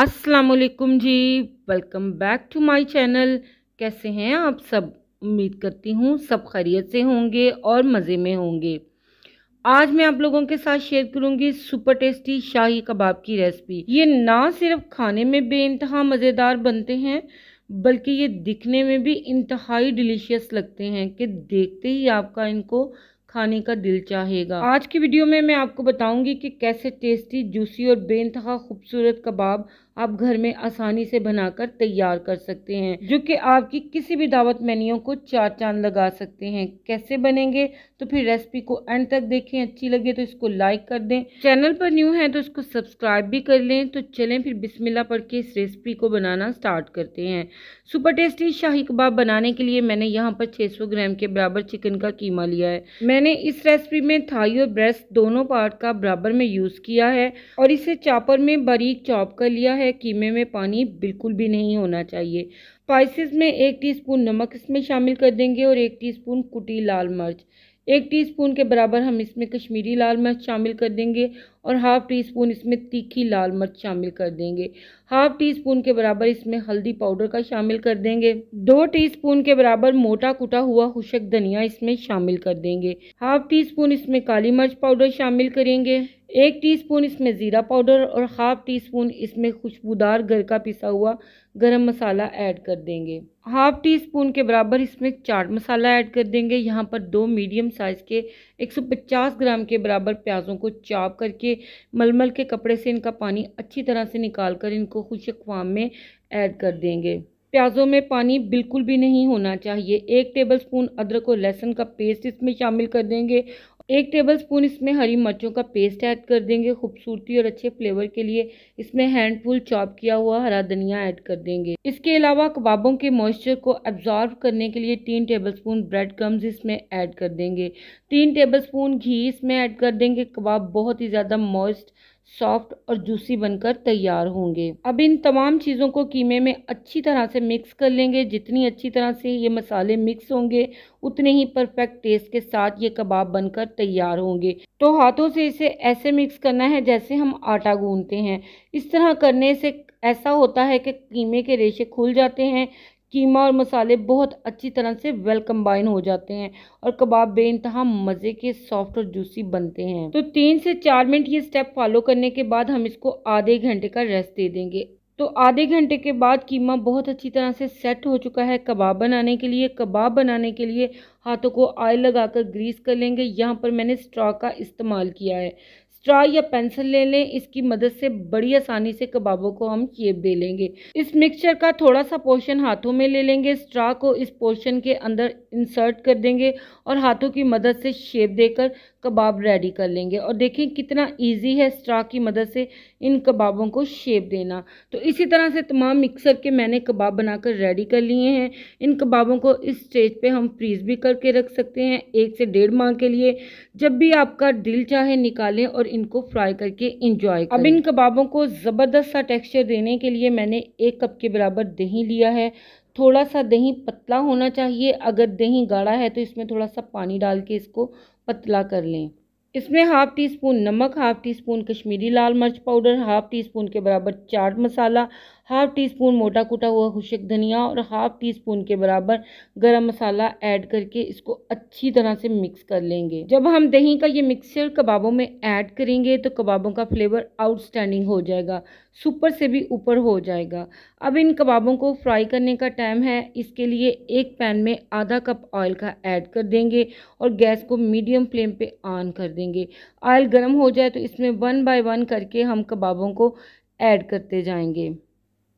असलकुम जी welcome back to my channel कैसे हैं आप सब उम्मीद करती हूँ सब खैरियत से होंगे और मज़े में होंगे आज मैं आप लोगों के साथ शेयर करूँगी सुपर टेस्टी शाही कबाब की रेसिपी ये ना सिर्फ खाने में बेानतहा मज़ेदार बनते हैं बल्कि ये दिखने में भी इंतहाई डिलीशियस लगते हैं कि देखते ही आपका इनको खाने का दिल चाहेगा आज की वीडियो में मैं आपको बताऊंगी कि कैसे टेस्टी जूसी और बेनतहा खूबसूरत कबाब आप घर में आसानी से बनाकर तैयार कर सकते हैं जो कि आपकी किसी भी दावत मेन्यू को चार चांद लगा सकते हैं कैसे बनेंगे तो फिर रेसिपी को एंड तक देखें अच्छी लगे तो इसको लाइक कर दें चैनल पर न्यू है तो इसको सब्सक्राइब भी कर लें तो चलें फिर बिस्मिल्ला पढ़ के इस रेसिपी को बनाना स्टार्ट करते हैं सुपर टेस्टी शाही कबाब बनाने के लिए मैंने यहाँ पर सौ ग्राम के बराबर चिकन का कीमा लिया है मैंने इस रेसिपी में थाई और ब्रेस्ट दोनों पार्ट का बराबर में यूज़ किया है और इसे चापर में बारीक चॉप कर लिया है है कीमे में पानी बिल्कुल भी नहीं होना चाहिए स्पाइसिस में एक टीस्पून नमक इसमें शामिल कर देंगे और एक टीस्पून कुटी लाल मिर्च एक टीस्पून के बराबर हम इसमें कश्मीरी लाल मिर्च शामिल कर देंगे और हाफ़ टी स्पून इसमें तीखी लाल मिर्च शामिल कर देंगे हाफ़ टी स्पून के बराबर इसमें हल्दी पाउडर का शामिल कर देंगे दो टी स्पून के बराबर मोटा कुटा हुआ खुशक धनिया इसमें शामिल कर देंगे हाफ़ टी स्पून इसमें काली मिर्च पाउडर शामिल करेंगे एक स्पून इसमें ज़ीरा पाउडर और हाफ़ टी स्पून इसमें खुशबूदार घर का पिसा हुआ गर्म मसाला ऐड कर देंगे हाफ टी स्पून के बराबर इसमें चाट मसाला ऐड कर देंगे यहाँ पर दो मीडियम साइज़ के 150 ग्राम के बराबर प्याज़ों को चाप करके मलमल के कपड़े से इनका पानी अच्छी तरह से निकाल कर इनको खुश अकवाम में ऐड कर देंगे प्याज़ों में पानी बिल्कुल भी नहीं होना चाहिए एक टेबलस्पून अदरक और लहसुन का पेस्ट इसमें शामिल कर देंगे एक टेबलस्पून इसमें हरी मिर्चों का पेस्ट ऐड कर देंगे खूबसूरती और अच्छे फ्लेवर के लिए इसमें हैंडफुल चॉप किया हुआ हरा धनिया ऐड कर देंगे इसके अलावा कबाबों के मॉइस्चर को एब्जॉर्व करने के लिए तीन टेबलस्पून ब्रेड क्रम्स इसमें ऐड कर देंगे तीन टेबलस्पून घी इसमें ऐड कर देंगे कबाब बहुत ही ज़्यादा मॉइस्ट सॉफ्ट और जूसी बनकर तैयार होंगे अब इन तमाम चीज़ों को कीमे में अच्छी तरह से मिक्स कर लेंगे जितनी अच्छी तरह से ये मसाले मिक्स होंगे उतने ही परफेक्ट टेस्ट के साथ ये कबाब बनकर तैयार होंगे तो हाथों से इसे ऐसे मिक्स करना है जैसे हम आटा गूंदते हैं इस तरह करने से ऐसा होता है कि कीमे के रेशे खुल जाते हैं कीमा और मसाले बहुत अच्छी तरह से वेल कम्बाइन हो जाते हैं और कबाब बेानतहा मज़े के सॉफ्ट और जूसी बनते हैं तो तीन से चार मिनट ये स्टेप फॉलो करने के बाद हम इसको आधे घंटे का रेस्ट दे देंगे तो आधे घंटे के बाद कीमा बहुत अच्छी तरह से सेट हो चुका है कबाब बनाने के लिए कबाब बनाने के लिए हाथों को आयल लगाकर ग्रीस कर लेंगे यहाँ पर मैंने स्ट्रॉ का इस्तेमाल किया है स्ट्रा या पेंसिल ले लें इसकी मदद से बड़ी आसानी से कबाबों को हम शेप दे लेंगे इस मिक्सचर का थोड़ा सा पोर्शन हाथों में ले लेंगे स्ट्रा को इस पोर्शन के अंदर इंसर्ट कर देंगे और हाथों की मदद से शेप देकर कबाब रेडी कर लेंगे और देखें कितना इजी है स्ट्रा की मदद से इन कबाबों को शेप देना तो इसी तरह से तमाम मिक्सर के मैंने कबाब बनाकर रेडी कर लिए हैं इन कबाबों को इस स्टेज पे हम फ्रीज़ भी करके रख सकते हैं एक से डेढ़ माह के लिए जब भी आपका दिल चाहे निकालें और इनको फ्राई करके इंजॉय अब इन कबाबों को ज़बरदस्त सा टेक्सचर देने के लिए मैंने एक कप के बराबर दही लिया है थोड़ा सा दही पतला होना चाहिए अगर दही गाढ़ा है तो इसमें थोड़ा सा पानी डाल के इसको पतला कर लें इसमें हाफ़ टी स्पून नमक हाफ़ टी स्पून कश्मीरी लाल मिर्च पाउडर हाफ़ टी स्पून के बराबर chaat masala half teaspoon मोटा कूटा हुआ खुशक धनिया और हाफ़ टी स्पून के बराबर गरम मसाला ऐड करके इसको अच्छी तरह से मिक्स कर लेंगे जब हम दही का ये मिक्सचर कबाबों में ऐड करेंगे तो कबाबों का फ्लेवर आउटस्टैंडिंग हो जाएगा सुपर से भी ऊपर हो जाएगा अब इन कबाबों को फ्राई करने का टाइम है इसके लिए एक पैन में आधा कप ऑयल का ऐड कर देंगे और गैस को मीडियम फ्लेम पर ऑन कर देंगे ऑयल गर्म हो जाए तो इसमें वन बाय वन करके हम कबाबों को ऐड करते जाएंगे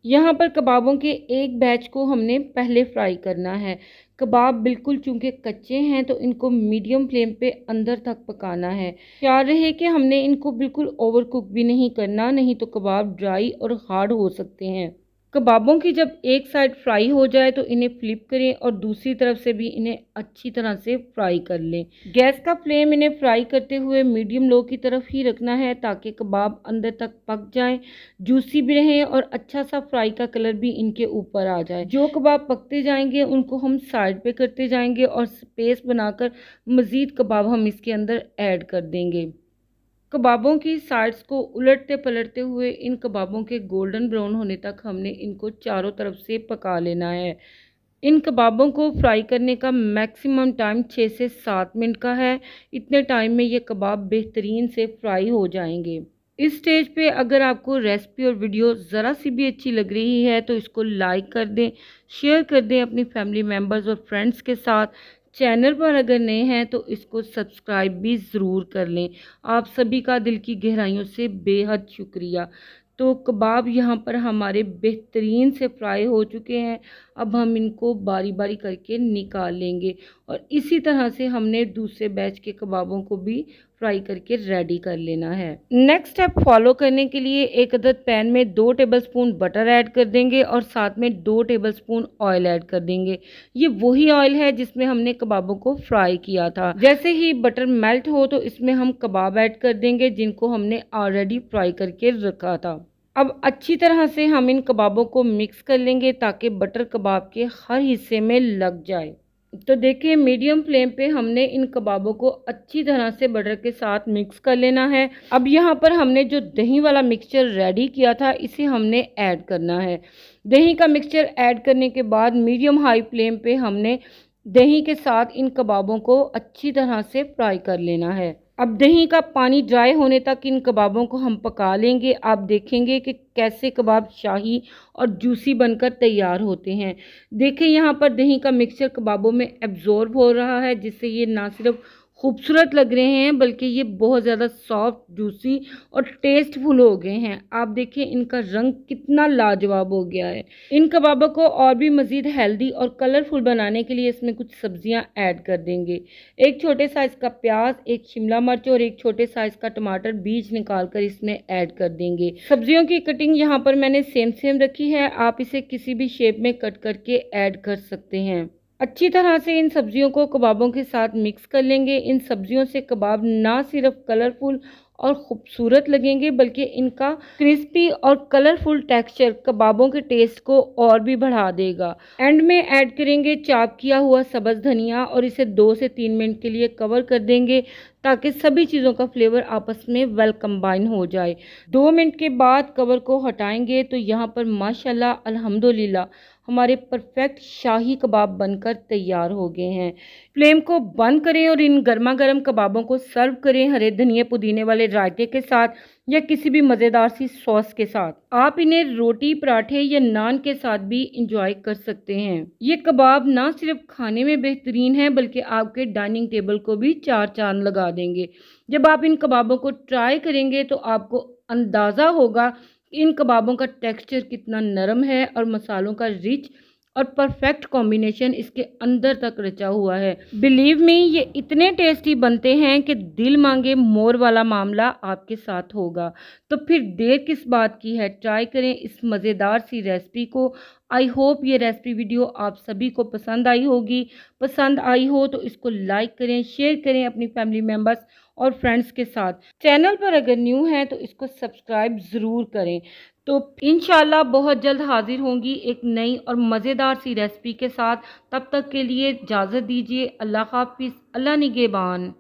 यहाँ पर कबाबों के एक बैच को हमने पहले फ्राई करना है कबाब बिल्कुल चूंकि कच्चे हैं तो इनको मीडियम फ्लेम पे अंदर तक पकाना है ख्याल रहे कि हमने इनको बिल्कुल ओवर कुक भी नहीं करना नहीं तो कबाब ड्राई और हार्ड हो सकते हैं कबाबों की जब एक साइड फ्राई हो जाए तो इन्हें फ्लिप करें और दूसरी तरफ से भी इन्हें अच्छी तरह से फ्राई कर लें गैस का फ्लेम इन्हें फ्राई करते हुए मीडियम लो की तरफ ही रखना है ताकि कबाब अंदर तक पक जाएं जूसी भी रहें और अच्छा सा फ्राई का कलर भी इनके ऊपर आ जाए जो कबाब पकते जाएंगे उनको हम साइड पर करते जाएंगे और स्पेस बनाकर मज़ीद कबाब हम इसके अंदर ऐड कर देंगे कबाबों की साइड्स को उलटते पलटते हुए इन कबाबों के गोल्डन ब्राउन होने तक हमने इनको चारों तरफ से पका लेना है इन कबाबों को फ्राई करने का मैक्सिमम टाइम छः से सात मिनट का है इतने टाइम में ये कबाब बेहतरीन से फ्राई हो जाएंगे इस स्टेज पे अगर आपको रेसिपी और वीडियो ज़रा सी भी अच्छी लग रही है तो इसको लाइक कर दें शेयर कर दें अपनी फैमिली मेम्बर्स और फ्रेंड्स के साथ चैनल पर अगर नए हैं तो इसको सब्सक्राइब भी ज़रूर कर लें आप सभी का दिल की गहराइयों से बेहद शुक्रिया तो कबाब यहाँ पर हमारे बेहतरीन से फ्राई हो चुके हैं अब हम इनको बारी बारी करके निकाल लेंगे और इसी तरह से हमने दूसरे बैच के कबाबों को भी फ्राई करके रेडी कर लेना है नेक्स्ट स्टेप फॉलो करने के लिए एक अदद पैन में दो टेबलस्पून बटर ऐड कर देंगे और साथ में दो टेबलस्पून ऑयल ऐड कर देंगे ये वही ऑयल है जिसमें हमने कबाबों को फ्राई किया था जैसे ही बटर मेल्ट हो तो इसमें हम कबाब ऐड कर देंगे जिनको हमने ऑलरेडी फ्राई करके रखा था अब अच्छी तरह से हम इन कबाबों को मिक्स कर लेंगे ताकि बटर कबाब के हर हिस्से में लग जाए तो देखिए मीडियम फ्लेम पे हमने इन कबाबों को अच्छी तरह से बटर के साथ मिक्स कर लेना है अब यहाँ पर हमने जो दही वाला मिक्सचर रेडी किया था इसे हमने ऐड करना है दही का मिक्सचर ऐड करने के बाद मीडियम हाई फ्लेम पे हमने दही के साथ इन कबाबों को अच्छी तरह से फ्राई कर लेना है अब दही का पानी ड्राई होने तक इन कबाबों को हम पका लेंगे आप देखेंगे कि कैसे कबाब शाही और जूसी बनकर तैयार होते हैं देखें यहाँ पर दही का मिक्सचर कबाबों में एब्ज़ॉर्ब हो रहा है जिससे ये ना सिर्फ खूबसूरत लग रहे हैं बल्कि ये बहुत ज़्यादा सॉफ्ट जूसी और टेस्टफुल हो गए हैं आप देखिए इनका रंग कितना लाजवाब हो गया है इन कबाबों को और भी मज़ीद हेल्दी और कलरफुल बनाने के लिए इसमें कुछ सब्जियां ऐड कर देंगे एक छोटे साइज़ का प्याज एक शिमला मिर्च और एक छोटे साइज़ का टमाटर बीज निकाल कर इसमें ऐड कर देंगे सब्जियों की कटिंग यहाँ पर मैंने सेम सेम रखी है आप इसे किसी भी शेप में कट करके ऐड कर सकते हैं अच्छी तरह से इन सब्जियों को कबाबों के साथ मिक्स कर लेंगे इन सब्जियों से कबाब ना सिर्फ कलरफुल और ख़ूबसूरत लगेंगे बल्कि इनका क्रिस्पी और कलरफुल टेक्सचर कबाबों के टेस्ट को और भी बढ़ा देगा एंड में ऐड करेंगे चाप किया हुआ सब्ज़ धनिया और इसे दो से तीन मिनट के लिए कवर कर देंगे ताकि सभी चीज़ों का फ्लेवर आपस में वेल कम्बाइन हो जाए दो मिनट के बाद कवर को हटाएंगे तो यहाँ पर माशाल्लाह अल्हम्दुलिल्लाह हमारे परफेक्ट शाही कबाब बनकर तैयार हो गए हैं फ्लेम को बंद करें और इन गर्मा गर्म कबाबों को सर्व करें हरे धनिया पुदीने वाले रायते के साथ या किसी भी मज़ेदार सी सॉस के साथ आप इन्हें रोटी पराठे या नान के साथ भी इंजॉय कर सकते हैं ये कबाब ना सिर्फ खाने में बेहतरीन है बल्कि आपके डाइनिंग टेबल को भी चार चांद लगा देंगे जब आप इन कबाबों को ट्राई करेंगे तो आपको अंदाज़ा होगा इन कबाबों का टेक्सचर कितना नरम है और मसालों का रिच और परफेक्ट कॉम्बिनेशन इसके अंदर तक रचा हुआ है बिलीव मी ये इतने टेस्टी बनते हैं कि दिल मांगे मोर वाला मामला आपके साथ होगा तो फिर देर किस बात की है ट्राई करें इस मज़ेदार सी रेसिपी को आई होप ये रेसिपी वीडियो आप सभी को पसंद आई होगी पसंद आई हो तो इसको लाइक करें शेयर करें अपनी फैमिली मेम्बर्स और फ्रेंड्स के साथ चैनल पर अगर न्यू हैं तो इसको सब्सक्राइब ज़रूर करें तो इन बहुत जल्द हाजिर होंगी एक नई और मज़ेदार सी रेसिपी के साथ तब तक के लिए इजाज़त दीजिए अल्लाह हाफिज़ अल्लाह निगेबान